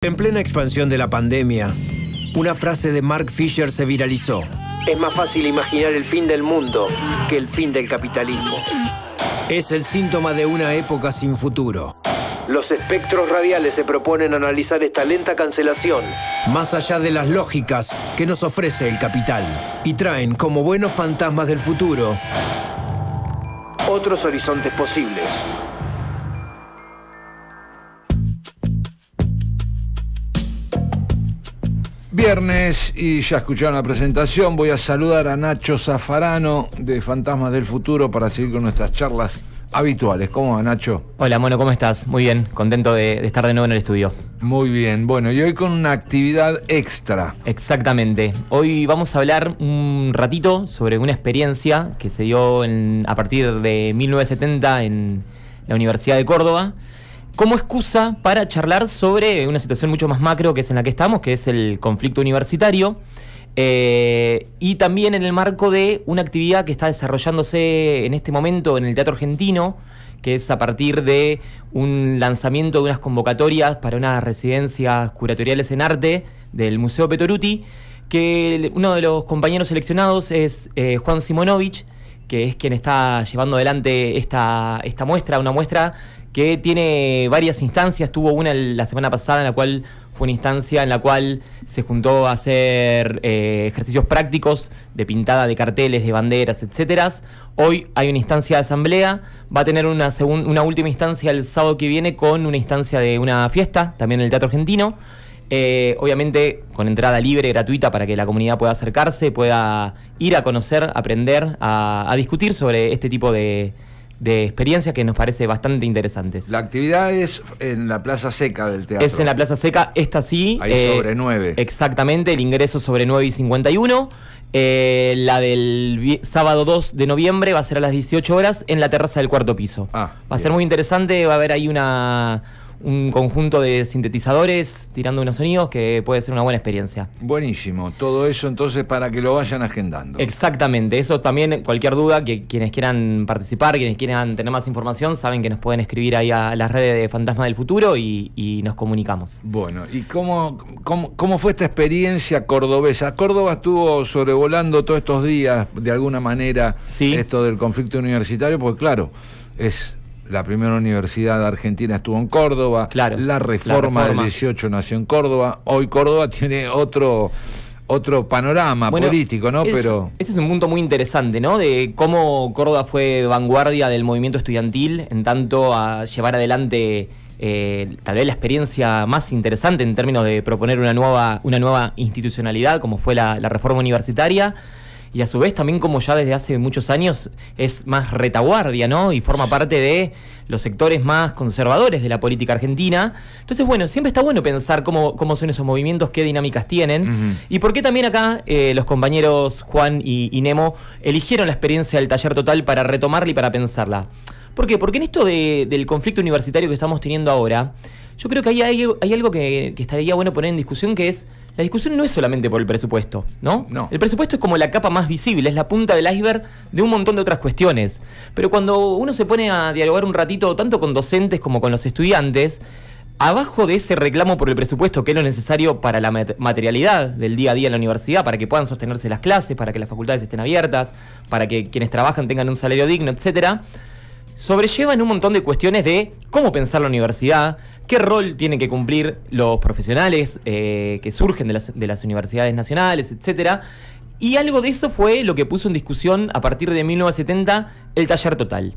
En plena expansión de la pandemia, una frase de Mark Fisher se viralizó. Es más fácil imaginar el fin del mundo que el fin del capitalismo. Es el síntoma de una época sin futuro. Los espectros radiales se proponen analizar esta lenta cancelación, más allá de las lógicas que nos ofrece el capital, y traen como buenos fantasmas del futuro otros horizontes posibles, Viernes y ya escucharon la presentación. Voy a saludar a Nacho Zafarano de Fantasmas del Futuro para seguir con nuestras charlas habituales. ¿Cómo va, Nacho? Hola, Mono, ¿cómo estás? Muy bien, contento de, estar de nuevo en el estudio. Muy bien, bueno, y hoy con una actividad extra. Exactamente. Hoy vamos a hablar un ratito sobre una experiencia que se dio a partir de 1970 en la Universidad de Córdoba como excusa para charlar sobre una situación mucho más macro que es en la que estamos, que es el conflicto universitario. Eh, y también en el marco de una actividad que está desarrollándose en este momento en el Teatro Argentino, que es a partir de un lanzamiento de unas convocatorias para unas residencias curatoriales en arte del Museo Petoruti, que uno de los compañeros seleccionados es eh, Juan Simonovich, que es quien está llevando adelante esta, esta muestra, una muestra que tiene varias instancias. Tuvo una la semana pasada en la cual fue una instancia en la cual se juntó a hacer eh, ejercicios prácticos de pintada de carteles, de banderas, etc. Hoy hay una instancia de asamblea, va a tener una, una última instancia el sábado que viene con una instancia de una fiesta, también en el Teatro Argentino. Eh, obviamente con entrada libre, gratuita, para que la comunidad pueda acercarse, pueda ir a conocer, aprender, a discutir sobre este tipo de, de experiencias que nos parece bastante interesantes. La actividad es en la Plaza Seca del teatro. Es en la Plaza Seca, esta sí. Ahí eh, sobre 9. Exactamente, el ingreso sobre 9 y 51. Eh, la del sábado 2 de noviembre va a ser a las 18 horas en la terraza del cuarto piso. Ah, va a ser muy interesante, va a haber ahí una un conjunto de sintetizadores tirando unos sonidos que puede ser una buena experiencia. Buenísimo, todo eso entonces para que lo vayan agendando. Exactamente, eso también, cualquier duda, que quienes quieran participar, quienes quieran tener más información, saben que nos pueden escribir ahí a las redes de Fantasma del Futuro y, nos comunicamos. Bueno, ¿y cómo, cómo, fue esta experiencia cordobesa? Córdoba estuvo sobrevolando todos estos días, de alguna manera, esto del conflicto universitario, porque claro, es la primera universidad argentina estuvo en Córdoba, claro, la, reforma del 18 nació en Córdoba, hoy Córdoba tiene otro otro panorama político, ¿no? Pero ese es un punto muy interesante, ¿no? De cómo Córdoba fue vanguardia del movimiento estudiantil en tanto a llevar adelante eh, tal vez la experiencia más interesante en términos de proponer una nueva, una nueva institucionalidad, como fue la reforma universitaria y a su vez también como ya desde hace muchos años es más retaguardia, ¿no? Y forma parte de los sectores más conservadores de la política argentina. Entonces, bueno, siempre está bueno pensar cómo, cómo son esos movimientos, qué dinámicas tienen y por qué también acá eh, los compañeros Juan y, Nemo eligieron la experiencia del taller total para retomarla y para pensarla. ¿Por qué? Porque en esto del conflicto universitario que estamos teniendo ahora, yo creo que hay, hay, algo que, estaría bueno poner en discusión, que es la discusión no es solamente por el presupuesto, ¿no? No. El presupuesto es como la capa más visible, es la punta del iceberg de un montón de otras cuestiones. Pero cuando uno se pone a dialogar un ratito, tanto con docentes como con los estudiantes, abajo de ese reclamo por el presupuesto, que es lo necesario para la materialidad del día a día en la universidad, para que puedan sostenerse las clases, para que las facultades estén abiertas, para que quienes trabajan tengan un salario digno, etcétera sobrellevan un montón de cuestiones de cómo pensar la universidad, qué rol tienen que cumplir los profesionales eh, que surgen de las, universidades nacionales, etc. Y algo de eso fue lo que puso en discusión a partir de 1970 el taller total.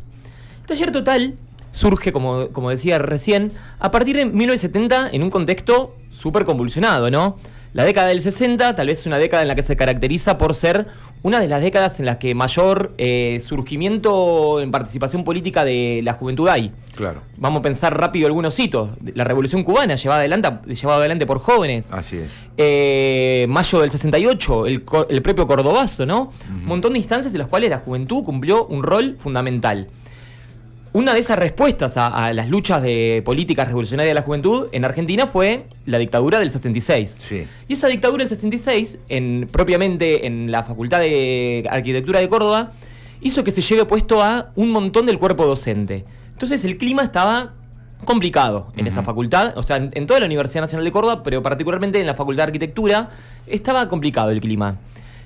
El taller total surge, como, como decía recién, a partir de 1970 en un contexto súper convulsionado, ¿no? La década del 60 tal vez es una década en la que se caracteriza por ser una de las décadas en las que mayor eh, surgimiento en participación política de la juventud hay. Claro. Vamos a pensar rápido algunos hitos. La Revolución Cubana, llevada adelante, adelante por jóvenes. Así es. Eh, mayo del 68, el, propio Cordobazo, ¿no? Un montón de instancias en las cuales la juventud cumplió un rol fundamental una de esas respuestas a, las luchas de políticas revolucionarias de la juventud en Argentina fue la dictadura del 66. Y esa dictadura del 66, en, propiamente en la Facultad de Arquitectura de Córdoba, hizo que se llegue puesto a un montón del cuerpo docente. Entonces el clima estaba complicado en esa facultad, o sea, en toda la Universidad Nacional de Córdoba, pero particularmente en la Facultad de Arquitectura, estaba complicado el clima.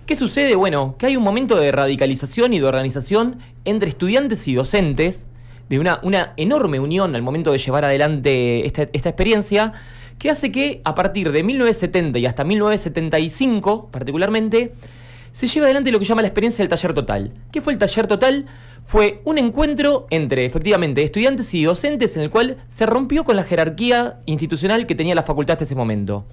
¿Qué sucede? Bueno, que hay un momento de radicalización y de organización entre estudiantes y docentes de una, una enorme unión al momento de llevar adelante esta, experiencia, que hace que a partir de 1970 y hasta 1975 particularmente, se lleve adelante lo que llama la experiencia del taller total. ¿Qué fue el taller total? Fue un encuentro entre, efectivamente, estudiantes y docentes en el cual se rompió con la jerarquía institucional que tenía la facultad hasta ese momento.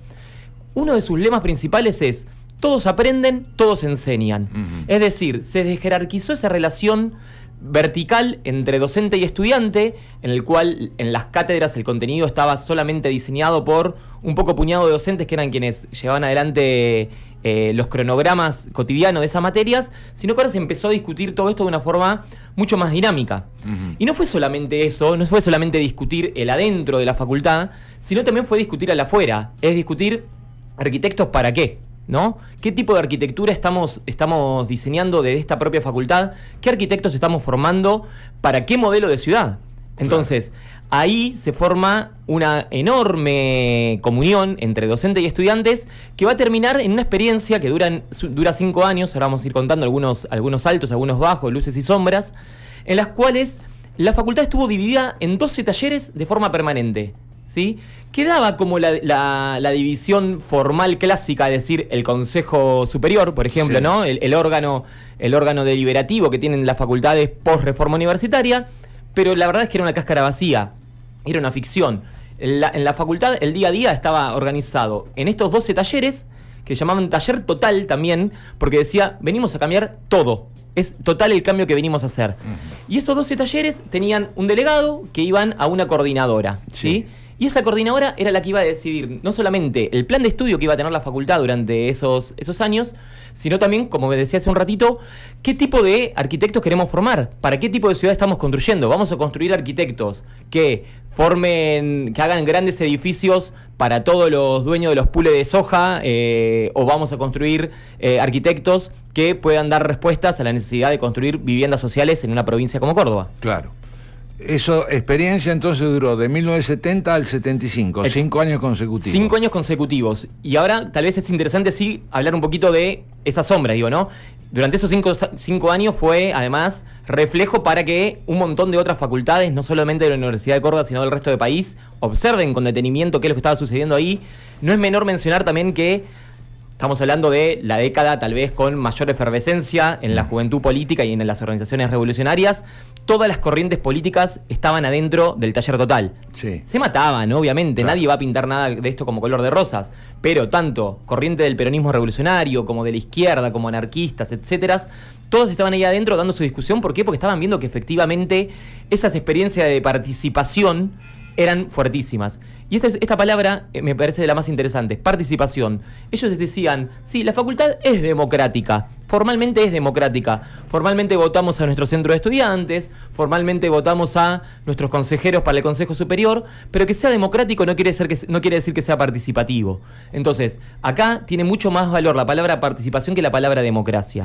Uno de sus lemas principales es, todos aprenden, todos enseñan. Es decir, se desjerarquizó esa relación vertical entre docente y estudiante, en el cual en las cátedras el contenido estaba solamente diseñado por un poco puñado de docentes que eran quienes llevaban adelante eh, los cronogramas cotidianos de esas materias, sino que ahora se empezó a discutir todo esto de una forma mucho más dinámica. Y no fue solamente eso, no fue solamente discutir el adentro de la facultad, sino también fue discutir al afuera, es discutir arquitectos para qué. ¿Qué tipo de arquitectura estamos, diseñando de esta propia facultad? ¿Qué arquitectos estamos formando para qué modelo de ciudad? Entonces, ahí se forma una enorme comunión entre docentes y estudiantes que va a terminar en una experiencia que dura, dura cinco años, ahora vamos a ir contando algunos, algunos altos, algunos bajos, luces y sombras, en las cuales la facultad estuvo dividida en 12 talleres de forma permanente. ¿sí? Quedaba como la, división formal clásica, es decir, el Consejo Superior, por ejemplo, ¿no? El, órgano, el órgano deliberativo que tienen las facultades post-reforma universitaria, pero la verdad es que era una cáscara vacía, era una ficción. En la, facultad el día a día estaba organizado en estos 12 talleres, que llamaban taller total también, porque decía, venimos a cambiar todo. Es total el cambio que venimos a hacer. Y esos 12 talleres tenían un delegado que iban a una coordinadora. ¿sí? Y esa coordinadora era la que iba a decidir no solamente el plan de estudio que iba a tener la facultad durante esos, esos años, sino también, como me decía hace un ratito, qué tipo de arquitectos queremos formar, para qué tipo de ciudad estamos construyendo. Vamos a construir arquitectos que formen, que hagan grandes edificios para todos los dueños de los pules de soja, eh, o vamos a construir eh, arquitectos que puedan dar respuestas a la necesidad de construir viviendas sociales en una provincia como Córdoba. Claro. Eso, experiencia entonces duró de 1970 al 75, cinco años consecutivos. Cinco años consecutivos. Y ahora tal vez es interesante sí hablar un poquito de esa sombra, digo, ¿no? Durante esos cinco, cinco años fue además reflejo para que un montón de otras facultades, no solamente de la Universidad de Córdoba, sino del resto del país, observen con detenimiento qué es lo que estaba sucediendo ahí. No es menor mencionar también que Estamos hablando de la década tal vez con mayor efervescencia en la mm. juventud política y en las organizaciones revolucionarias, todas las corrientes políticas estaban adentro del taller total. Sí. Se mataban, obviamente, nadie va a pintar nada de esto como color de rosas, pero tanto corriente del peronismo revolucionario, como de la izquierda, como anarquistas, etcétera, todos estaban ahí adentro dando su discusión. ¿Por qué? Porque estaban viendo que efectivamente esas experiencias de participación eran fuertísimas. Y esta, esta palabra eh, me parece de la más interesante, participación. Ellos decían, sí, la facultad es democrática, formalmente es democrática, formalmente votamos a nuestro centro de estudiantes, formalmente votamos a nuestros consejeros para el Consejo Superior, pero que sea democrático no quiere, que, no quiere decir que sea participativo. Entonces, acá tiene mucho más valor la palabra participación que la palabra democracia.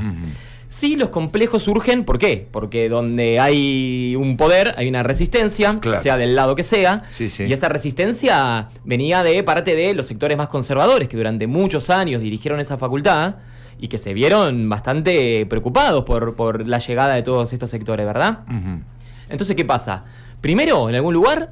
Sí, los complejos surgen, ¿por qué? Porque donde hay un poder, hay una resistencia, sea del lado que sea, y esa resistencia venía de parte de los sectores más conservadores, que durante muchos años dirigieron esa facultad y que se vieron bastante preocupados por, la llegada de todos estos sectores, ¿verdad? Entonces, ¿qué pasa? Primero, en algún lugar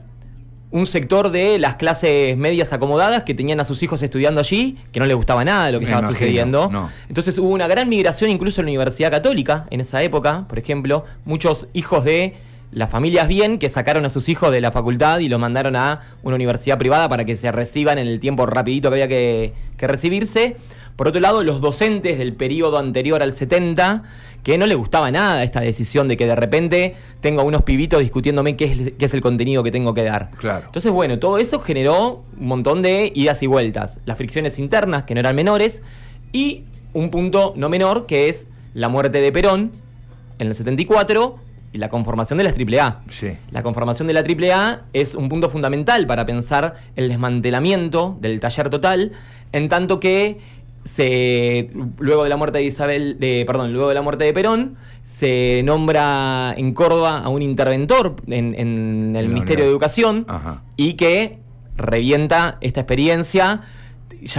un sector de las clases medias acomodadas que tenían a sus hijos estudiando allí, que no les gustaba nada lo que estaba sucediendo. Entonces hubo una gran migración incluso en la Universidad Católica en esa época, por ejemplo, muchos hijos de las familias bien que sacaron a sus hijos de la facultad y los mandaron a una universidad privada para que se reciban en el tiempo rapidito que había que, que recibirse. Por otro lado, los docentes del periodo anterior al 70, que no le gustaba nada esta decisión de que de repente tengo unos pibitos discutiéndome qué es, es el contenido que tengo que dar. Claro. Entonces, bueno, todo eso generó un montón de idas y vueltas. Las fricciones internas, que no eran menores, y un punto no menor, que es la muerte de Perón en el 74, la conformación de las AAA. Sí. La conformación de la AAA es un punto fundamental para pensar el desmantelamiento del taller total, en tanto que se, luego de la muerte de Isabel, de, perdón, luego de la muerte de Perón, se nombra en Córdoba a un interventor en, el Ministerio de Educación y que revienta esta experiencia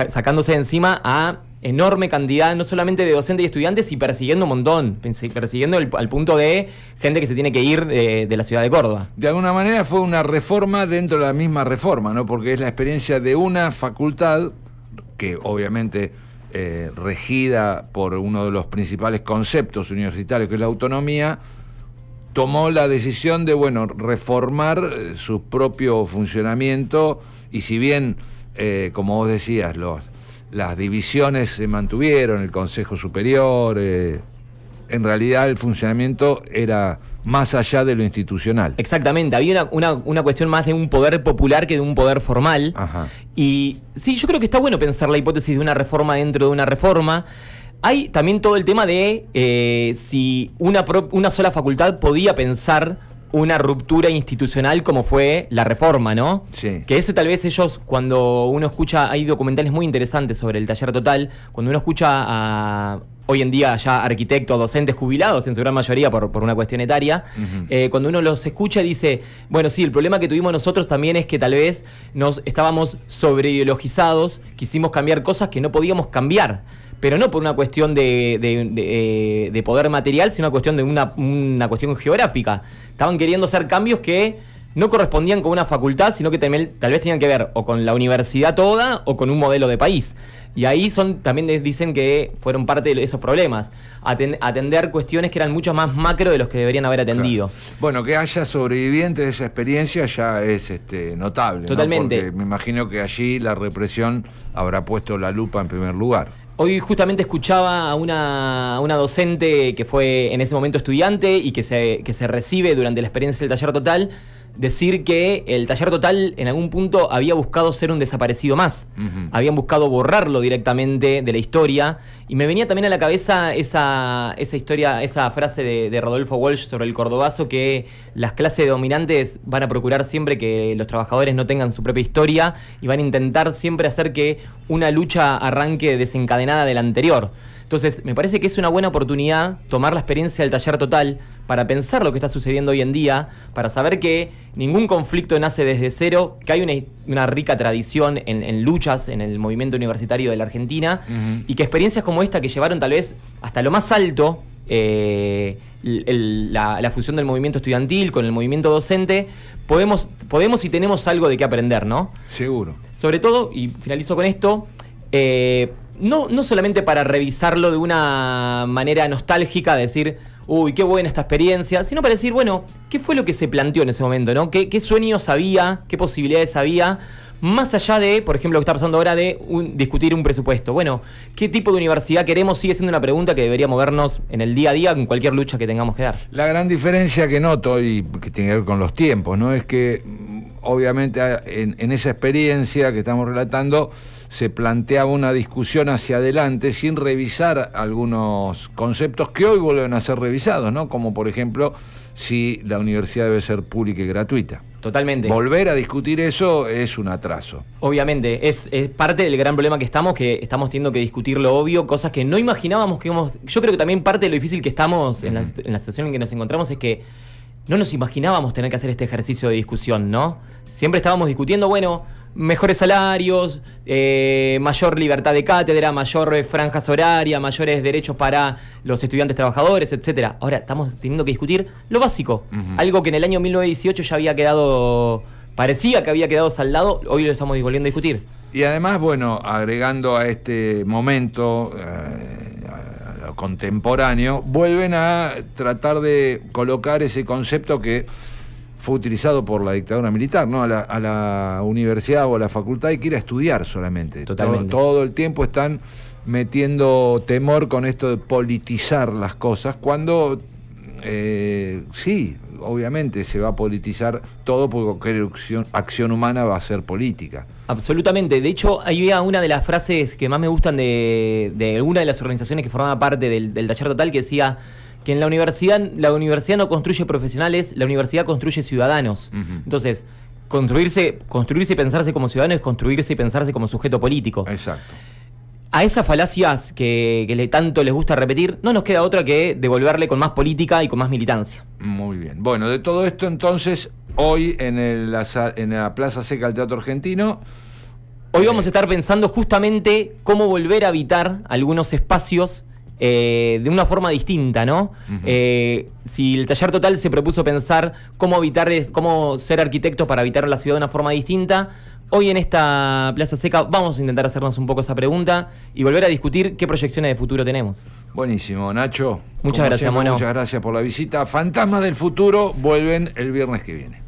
sacándose de encima a enorme cantidad, no solamente de docentes y estudiantes, y persiguiendo un montón, persiguiendo al punto de gente que se tiene que ir de, la ciudad de Córdoba. De alguna manera fue una reforma dentro de la misma reforma, ¿no? Porque es la experiencia de una facultad que obviamente eh, regida por uno de los principales conceptos universitarios, que es la autonomía, tomó la decisión de, bueno, reformar eh, su propio funcionamiento y si bien, eh, como vos decías, los las divisiones se mantuvieron, el Consejo Superior, eh, en realidad el funcionamiento era más allá de lo institucional. Exactamente, había una, cuestión más de un poder popular que de un poder formal. Y sí, yo creo que está bueno pensar la hipótesis de una reforma dentro de una reforma. Hay también todo el tema de eh, si una, una sola facultad podía pensar una ruptura institucional como fue la reforma, ¿no? Sí. Que eso tal vez ellos, cuando uno escucha, hay documentales muy interesantes sobre el taller total, cuando uno escucha a, hoy en día ya arquitectos, docentes jubilados, en su gran mayoría por, una cuestión etaria, eh, cuando uno los escucha dice, bueno, sí, el problema que tuvimos nosotros también es que tal vez nos estábamos ideologizados, quisimos cambiar cosas que no podíamos cambiar. Pero no por una cuestión de, eh, poder material, sino una cuestión de una, una cuestión geográfica estaban queriendo hacer cambios que no correspondían con una facultad, sino que tal vez tenían que ver o con la universidad toda o con un modelo de país. Y ahí son también dicen que fueron parte de esos problemas, atender cuestiones que eran mucho más macro de los que deberían haber atendido. Bueno, que haya sobrevivientes de esa experiencia ya es este, notable. Totalmente. Porque me imagino que allí la represión habrá puesto la lupa en primer lugar. Hoy justamente escuchaba a una, docente que fue en ese momento estudiante y que se, que se recibe durante la experiencia del taller total decir que el taller total en algún punto había buscado ser un desaparecido más. Habían buscado borrarlo directamente de la historia. Y me venía también a la cabeza esa, esa historia, esa frase de, Rodolfo Walsh sobre el cordobazo que las clases dominantes van a procurar siempre que los trabajadores no tengan su propia historia y van a intentar siempre hacer que una lucha arranque desencadenada de la anterior. Entonces, me parece que es una buena oportunidad tomar la experiencia del taller total para pensar lo que está sucediendo hoy en día, para saber que ningún conflicto nace desde cero, que hay una, rica tradición en, luchas en el movimiento universitario de la Argentina y que experiencias como esta que llevaron tal vez hasta lo más alto eh, la, fusión del movimiento estudiantil con el movimiento docente, podemos, podemos y tenemos algo de qué aprender, ¿no? Seguro. Sobre todo, y finalizo con esto, eh, no, solamente para revisarlo de una manera nostálgica, decir, uy, qué buena esta experiencia, sino para decir, bueno, ¿qué fue lo que se planteó en ese momento? ¿no? ¿Qué, qué sueños había? ¿Qué posibilidades había? Más allá de, por ejemplo, lo que está pasando ahora de discutir un presupuesto. Bueno, ¿qué tipo de universidad queremos? Sigue siendo una pregunta que debería movernos en el día a día, con cualquier lucha que tengamos que dar. La gran diferencia que noto, y que tiene que ver con los tiempos, ¿no? Es que obviamente en, esa experiencia que estamos relatando se planteaba una discusión hacia adelante sin revisar algunos conceptos que hoy vuelven a ser revisados, ¿no? Como por ejemplo si la universidad debe ser pública y gratuita. Totalmente. Volver a discutir eso es un atraso. Obviamente, es, parte del gran problema que estamos, que estamos teniendo que discutir lo obvio, cosas que no imaginábamos que íbamos... Yo creo que también parte de lo difícil que estamos en la situación en que nos encontramos es que no nos imaginábamos tener que hacer este ejercicio de discusión, ¿no? Siempre estábamos discutiendo, bueno, mejores salarios, eh, mayor libertad de cátedra, mayor eh, franjas horarias, mayores derechos para los estudiantes trabajadores, etcétera. Ahora estamos teniendo que discutir lo básico, algo que en el año 1918 ya había quedado, parecía que había quedado saldado, hoy lo estamos volviendo a discutir. Y además, bueno, agregando a este momento, eh, contemporáneo, vuelven a tratar de colocar ese concepto que fue utilizado por la dictadura militar, ¿no? A la, universidad o a la facultad y que ir a estudiar solamente. Todo, el tiempo están metiendo temor con esto de politizar las cosas, cuando eh, sí, obviamente se va a politizar todo porque cualquier acción, humana va a ser política. Absolutamente. De hecho, ahí una de las frases que más me gustan de, de una de las organizaciones que formaba parte del, del taller total que decía que en la universidad, la universidad no construye profesionales, la universidad construye ciudadanos. Entonces, construirse, construirse y pensarse como ciudadano es construirse y pensarse como sujeto político. Exacto a esas falacias que, le, tanto les gusta repetir, no nos queda otra que devolverle con más política y con más militancia. Muy bien. Bueno, de todo esto entonces, hoy en, el, en la Plaza Seca del Teatro Argentino... Hoy vamos eh, a estar pensando justamente cómo volver a habitar algunos espacios eh, de una forma distinta, ¿no? Eh, si el taller total se propuso pensar cómo evitar, cómo ser arquitecto para habitar la ciudad de una forma distinta, Hoy en esta Plaza Seca vamos a intentar hacernos un poco esa pregunta y volver a discutir qué proyecciones de futuro tenemos. Buenísimo, Nacho. Muchas gracias, Muchas gracias por la visita. Fantasmas del futuro vuelven el viernes que viene.